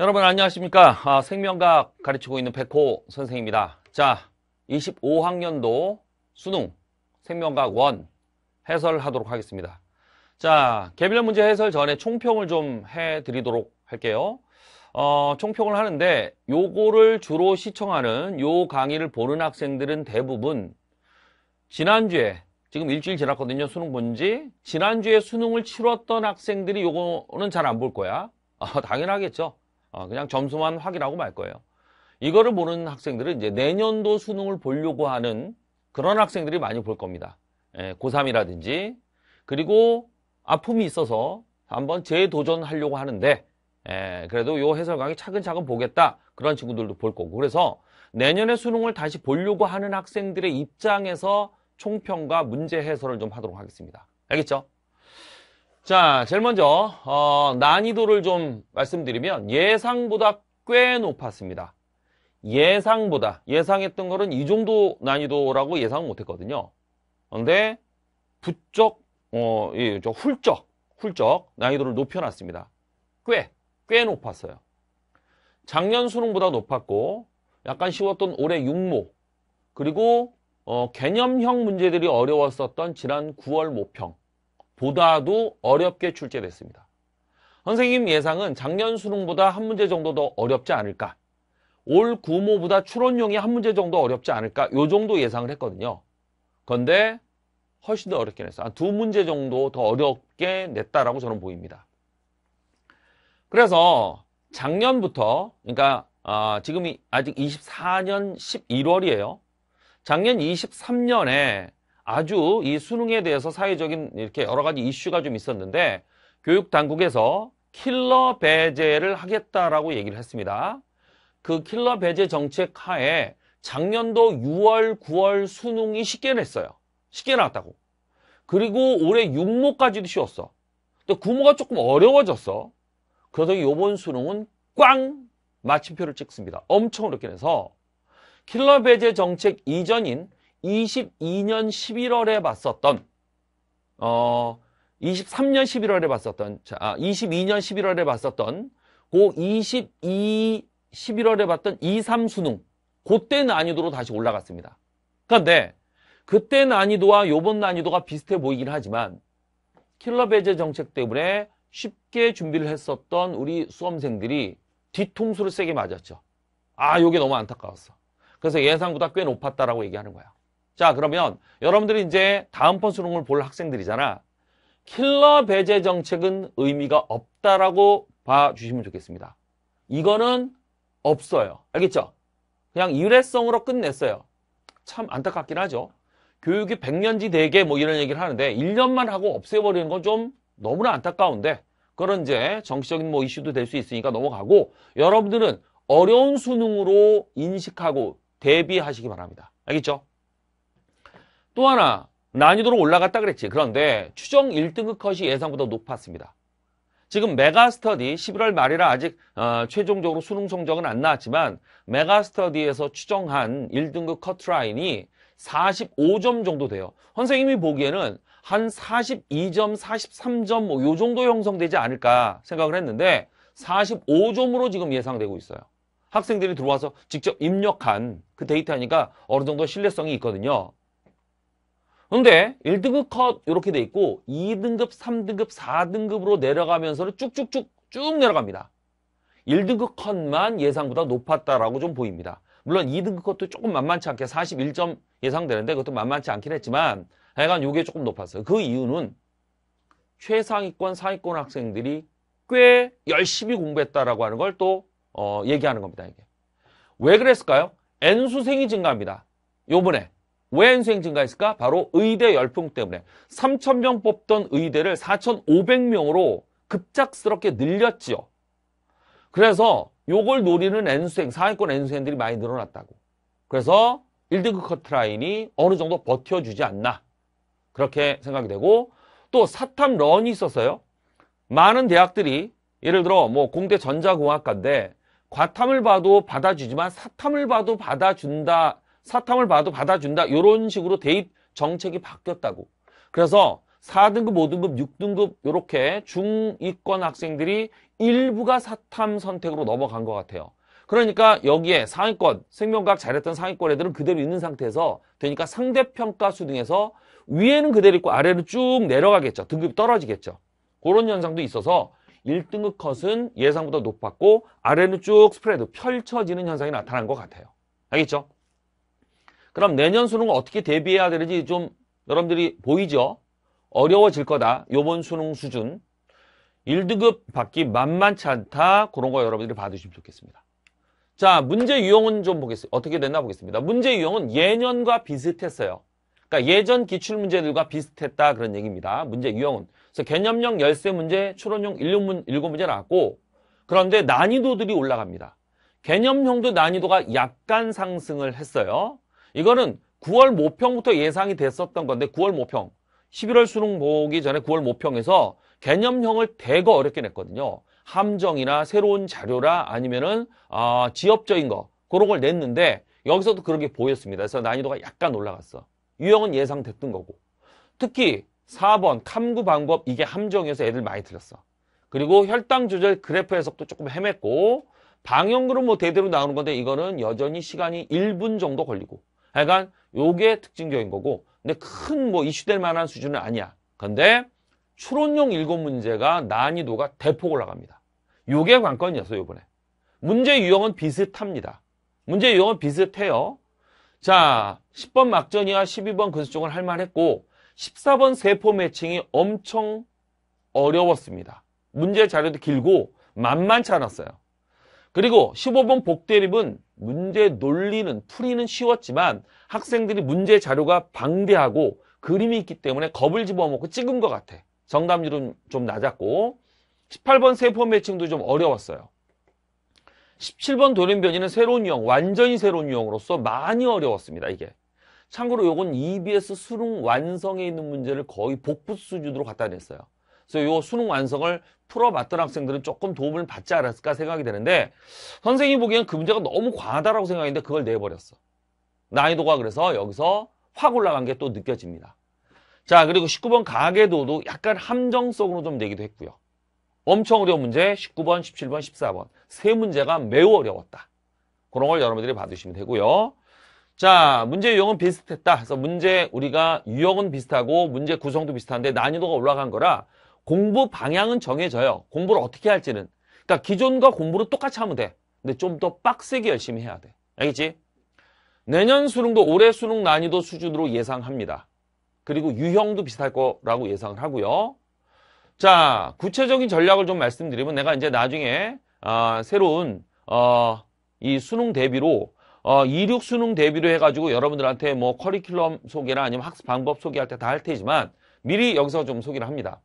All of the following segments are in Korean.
여러분 안녕하십니까 아, 생명학 과 가르치고 있는 백호 선생입니다 자 25학년도 수능 생명학 과1 해설하도록 하겠습니다 자 개별 문제 해설 전에 총평을 좀 해드리도록 할게요 어, 총평을 하는데 요거를 주로 시청하는 요 강의를 보는 학생들은 대부분 지난주에 지금 일주일 지났거든요 수능 본지 지난주에 수능을 치렀던 학생들이 요거는 잘 안 볼 거야 아, 당연하겠죠 어, 그냥 점수만 확인하고 말 거예요. 이거를 보는 학생들은 이제 내년도 수능을 보려고 하는 그런 학생들이 많이 볼 겁니다. 예, 고3이라든지 그리고 아픔이 있어서 한번 재도전하려고 하는데 예, 그래도 요 해설 강의 차근차근 보겠다 그런 친구들도 볼 거고 그래서 내년에 수능을 다시 보려고 하는 학생들의 입장에서 총평과 문제 해설을 좀 하도록 하겠습니다. 알겠죠? 자, 제일 먼저 어, 난이도를 좀 말씀드리면 예상보다 꽤 높았습니다. 예상보다 예상했던 거는 이 정도 난이도라고 예상 못했거든요. 그런데 부쩍 어, 예, 저 훌쩍 훌쩍 난이도를 높여놨습니다. 꽤, 꽤 높았어요. 작년 수능보다 높았고 약간 쉬웠던 올해 6모 그리고 어, 개념형 문제들이 어려웠었던 지난 9월 모평 보다도 어렵게 출제됐습니다. 선생님 예상은 작년 수능보다 한 문제 정도 더 어렵지 않을까 올 구모보다 추론용이 한 문제 정도 어렵지 않을까 요 정도 예상을 했거든요. 그런데 훨씬 더 어렵게 냈어. 요두 문제 정도 더 어렵게 냈다라고 저는 보입니다. 그래서 작년부터 그러니까 아, 지금이 아직 24년 11월이에요. 작년 23년에 아주 이 수능에 대해서 사회적인 이렇게 여러 가지 이슈가 좀 있었는데 교육 당국에서 킬러 배제를 하겠다라고 얘기를 했습니다. 그 킬러 배제 정책 하에 작년도 6월, 9월 수능이 쉽게 냈어요. 쉽게 나왔다고. 그리고 올해 6모까지도 쉬웠어. 근데 9모가 조금 어려워졌어. 그러더니 요번 수능은 꽝! 마침표를 찍습니다. 엄청 어렵게 내서 킬러 배제 정책 이전인 22년 11월에 봤었던 어 23년 11월에 봤었던 자 아, 22년 11월에 봤었던 고 22, 11월에 봤던 2, 3 수능 그때 난이도로 다시 올라갔습니다. 그런데 그때 난이도와 요번 난이도가 비슷해 보이긴 하지만 킬러 배제 정책 때문에 쉽게 준비를 했었던 우리 수험생들이 뒤통수를 세게 맞았죠. 아, 요게 너무 안타까웠어. 그래서 예상보다 꽤 높았다라고 얘기하는 거야. 자 그러면 여러분들이 이제 다음번 수능을 볼 학생들이잖아. 킬러 배제 정책은 의미가 없다라고 봐주시면 좋겠습니다. 이거는 없어요. 알겠죠? 그냥 일회성으로 끝냈어요. 참 안타깝긴 하죠. 교육이 백년지 대계 뭐 이런 얘기를 하는데 1년만 하고 없애버리는 건 좀 너무나 안타까운데 그런 이제 정치적인 뭐 이슈도 될 수 있으니까 넘어가고 여러분들은 어려운 수능으로 인식하고 대비하시기 바랍니다. 알겠죠? 또 하나 난이도로 올라갔다 그랬지. 그런데 추정 1등급 컷이 예상보다 높았습니다. 지금 메가스터디 11월 말이라 아직 어, 최종적으로 수능 성적은 안 나왔지만 메가스터디에서 추정한 1등급 커트라인이 45점 정도 돼요. 선생님이 보기에는 한 42점, 43점 뭐요 정도 형성되지 않을까 생각을 했는데 45점으로 지금 예상되고 있어요. 학생들이 들어와서 직접 입력한 그 데이터니까 어느 정도 신뢰성이 있거든요. 근데 1등급 컷 이렇게 돼 있고 2등급, 3등급, 4등급으로 내려가면서는 쭉쭉쭉 쭉 내려갑니다. 1등급 컷만 예상보다 높았다라고 좀 보입니다. 물론 2등급 컷도 조금 만만치 않게 41점 예상되는데 그것도 만만치 않긴 했지만 하여간 요게 조금 높았어요. 그 이유는 최상위권, 상위권 학생들이 꽤 열심히 공부했다라고 하는 걸또 어, 얘기하는 겁니다. 이게 왜 그랬을까요? N수생이 증가합니다. 요번에 왜 인수행 증가했을까? 바로 의대 열풍 때문에 3,000명 뽑던 의대를 4,500명으로 급작스럽게 늘렸지요. 그래서 요걸 노리는 N수행, 상위권 N수행들이 많이 늘어났다고. 그래서 1등급 커트라인이 어느 정도 버텨주지 않나. 그렇게 생각이 되고 또 사탐런이 있었어요. 많은 대학들이 예를 들어 뭐 공대 전자공학과인데 과탐을 봐도 받아주지만 사탐을 봐도 받아준다 사탐을 봐도 받아준다. 이런 식으로 대입 정책이 바뀌었다고. 그래서 4등급, 5등급, 6등급 이렇게 중위권 학생들이 일부가 사탐 선택으로 넘어간 것 같아요. 그러니까 여기에 상위권, 생명과학 잘했던 상위권 애들은 그대로 있는 상태에서 되니까 상대평가 수등에서 위에는 그대로 있고 아래로 쭉 내려가겠죠. 등급이 떨어지겠죠. 그런 현상도 있어서 1등급 컷은 예상보다 높았고 아래는 쭉 스프레드 펼쳐지는 현상이 나타난 것 같아요. 알겠죠? 그럼 내년 수능을 어떻게 대비해야 되는지 좀 여러분들이 보이죠? 어려워질 거다. 요번 수능 수준. 1등급 받기 만만치 않다. 그런 거 여러분들이 봐두시면 좋겠습니다. 자, 문제 유형은 좀 보겠습니다. 어떻게 됐나 보겠습니다. 문제 유형은 예년과 비슷했어요. 그러니까 예전 기출 문제들과 비슷했다 그런 얘기입니다. 문제 유형은. 그래서 개념형 열세 문제, 추론형 일곱 문제 나왔고 그런데 난이도들이 올라갑니다. 개념형도 난이도가 약간 상승을 했어요. 이거는 9월 모평부터 예상이 됐었던 건데 9월 모평 11월 수능 보기 전에 9월 모평에서 개념형을 대거 어렵게 냈거든요. 함정이나 새로운 자료라 아니면은 어, 지엽적인 거 그런 걸 냈는데 여기서도 그렇게 보였습니다. 그래서 난이도가 약간 올라갔어. 유형은 예상됐던 거고 특히 4번 탐구 방법 이게 함정이어서 애들 많이 틀렸어. 그리고 혈당 조절 그래프 해석도 조금 헤맸고 방향으로 뭐 대대로 나오는 건데 이거는 여전히 시간이 1분 정도 걸리고 하여간 요게 특징적인 거고 근데 큰 뭐 이슈될 만한 수준은 아니야. 근데 추론용 일곱 문제가 난이도가 대폭 올라갑니다. 요게 관건이었어요, 요번에. 문제 유형은 비슷합니다. 문제 유형은 비슷해요. 자, 10번 막전이와 12번 근수 쪽은 할만했고 14번 세포 매칭이 엄청 어려웠습니다. 문제 자료도 길고 만만치 않았어요. 그리고 15번 복대립은 문제 논리는 풀이는 쉬웠지만 학생들이 문제 자료가 방대하고 그림이 있기 때문에 겁을 집어먹고 찍은 것 같아. 정답률은 좀 낮았고 18번 세포 매칭도 좀 어려웠어요. 17번 돌연변이는 새로운 유형, 완전히 새로운 유형으로서 많이 어려웠습니다. 이게. 참고로 이건 EBS 수능 완성에 있는 문제를 거의 복붙 수준으로 갖다 냈어요. 그래서 요 수능 완성을 풀어봤던 학생들은 조금 도움을 받지 않았을까 생각이 되는데 선생님이 보기엔 그 문제가 너무 과하다라고 생각했는데 그걸 내버렸어. 난이도가 그래서 여기서 확 올라간 게 또 느껴집니다. 자 그리고 19번 가계도도 약간 함정성으로 좀 내기도 했고요. 엄청 어려운 문제 19번, 17번, 14번 세 문제가 매우 어려웠다. 그런 걸 여러분들이 받으시면 되고요. 자, 문제 유형은 비슷했다. 그래서 문제 우리가 유형은 비슷하고 문제 구성도 비슷한데 난이도가 올라간 거라 공부 방향은 정해져요. 공부를 어떻게 할지는. 그러니까 기존과 공부를 똑같이 하면 돼. 근데 좀 더 빡세게 열심히 해야 돼. 알겠지? 내년 수능도 올해 수능 난이도 수준으로 예상합니다. 그리고 유형도 비슷할 거라고 예상을 하고요. 자, 구체적인 전략을 좀 말씀드리면 내가 이제 나중에 어, 새로운 어, 이 수능 대비로 어, 26 수능 대비로 해가지고 여러분들한테 뭐 커리큘럼 소개나 아니면 학습 방법 소개할 때 다 할 테지만 미리 여기서 좀 소개를 합니다.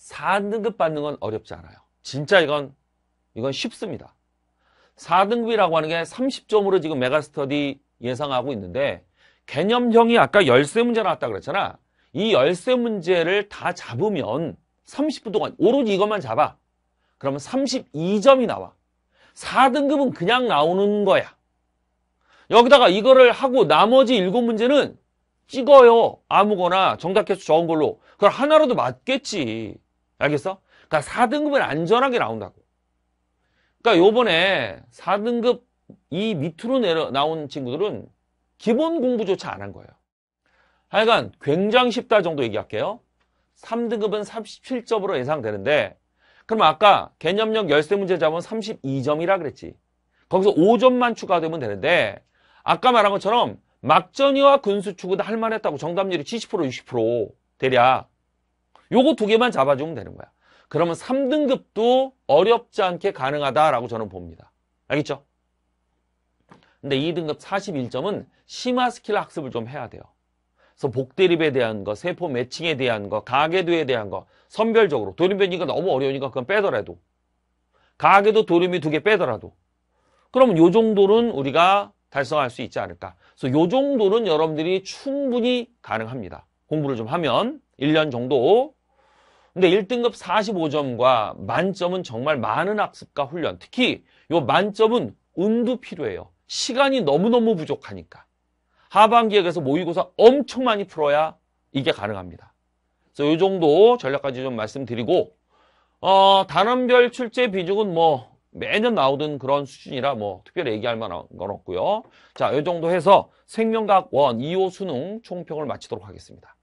4등급 받는 건 어렵지 않아요. 진짜 이건 이건 쉽습니다. 4등급이라고 하는 게 30점으로 지금 메가스터디 예상하고 있는데 개념형이 아까 열쇠 문제 나왔다 그랬잖아. 이 열쇠 문제를 다 잡으면 30분 동안 오로지 이것만 잡아. 그러면 32점이 나와. 4등급은 그냥 나오는 거야. 여기다가 이거를 하고 나머지 7문제는 찍어요. 아무거나 정답 개수 적은 걸로. 그걸 하나라도 맞겠지. 알겠어? 그러니까 4등급은 안전하게 나온다고. 그러니까 요번에 4등급 이 밑으로 내려 나온 친구들은 기본 공부조차 안 한 거예요. 하여간 굉장히 쉽다 정도 얘기할게요. 3등급은 37점으로 예상되는데 그럼 아까 개념력 열쇠 문제 잡은 32점이라 그랬지. 거기서 5점만 추가되면 되는데 아까 말한 것처럼 막전이와 근수추구은할 만했다고 정답률이 70% 60% 대략 요거 두 개만 잡아주면 되는 거야. 그러면 3등급도 어렵지 않게 가능하다라고 저는 봅니다. 알겠죠? 근데 2등급 41점은 심화 스킬 학습을 좀 해야 돼요. 그래서 복대립에 대한 거, 세포 매칭에 대한 거, 가계도에 대한 거 선별적으로 도림변이가 너무 어려우니까 그건 빼더라도 가계도 도림이두 개 빼더라도 그러면 요 정도는 우리가 달성할 수 있지 않을까 그래서 요 정도는 여러분들이 충분히 가능합니다 공부를 좀 하면 1년 정도 근데 1등급 45점과 만점은 정말 많은 학습과 훈련. 특히 요 만점은 운도 필요해요. 시간이 너무너무 부족하니까. 하반기에 그래서 모의고사 엄청 많이 풀어야 이게 가능합니다. 그래서 이 정도 전략까지 좀 말씀드리고 어, 단원별 출제 비중은 뭐 매년 나오던 그런 수준이라 뭐 특별히 얘기할 만한 건 없고요. 자, 이 정도 해서 생명과학 1, 2호 수능 총평을 마치도록 하겠습니다.